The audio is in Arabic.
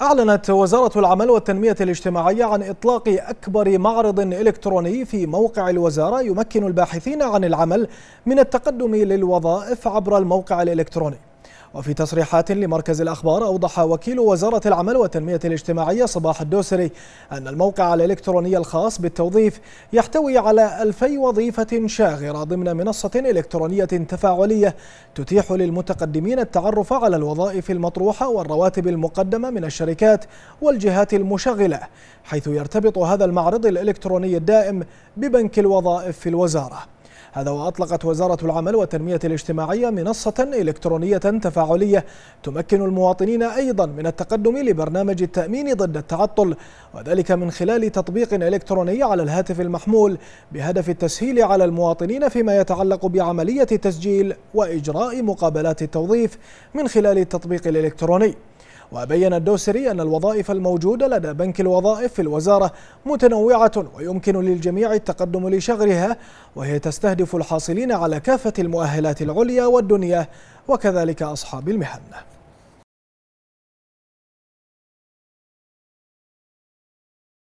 أعلنت وزارة العمل والتنمية الاجتماعية عن إطلاق أكبر معرض إلكتروني في موقع الوزارة يمكن الباحثين عن العمل من التقدم للوظائف عبر الموقع الإلكتروني وفي تصريحات لمركز الأخبار أوضح وكيل وزارة العمل والتنمية الاجتماعية صباح الدوسري أن الموقع الإلكتروني الخاص بالتوظيف يحتوي على ألفي وظيفة شاغرة ضمن منصة إلكترونية تفاعلية تتيح للمتقدمين التعرف على الوظائف المطروحة والرواتب المقدمة من الشركات والجهات المشغلة حيث يرتبط هذا المعرض الإلكتروني الدائم ببنك الوظائف في الوزارة هذا وأطلقت وزارة العمل والتنمية الاجتماعية منصة إلكترونية تفاعلية تمكن المواطنين أيضا من التقدم لبرنامج التأمين ضد التعطل وذلك من خلال تطبيق إلكتروني على الهاتف المحمول بهدف التسهيل على المواطنين فيما يتعلق بعملية التسجيل وإجراء مقابلات التوظيف من خلال التطبيق الإلكتروني وبين الدوسري أن الوظائف الموجودة لدى بنك الوظائف في الوزارة متنوعة ويمكن للجميع التقدم لشغلها وهي تستهدف الحاصلين على كافة المؤهلات العليا والدنيا وكذلك أصحاب المهنه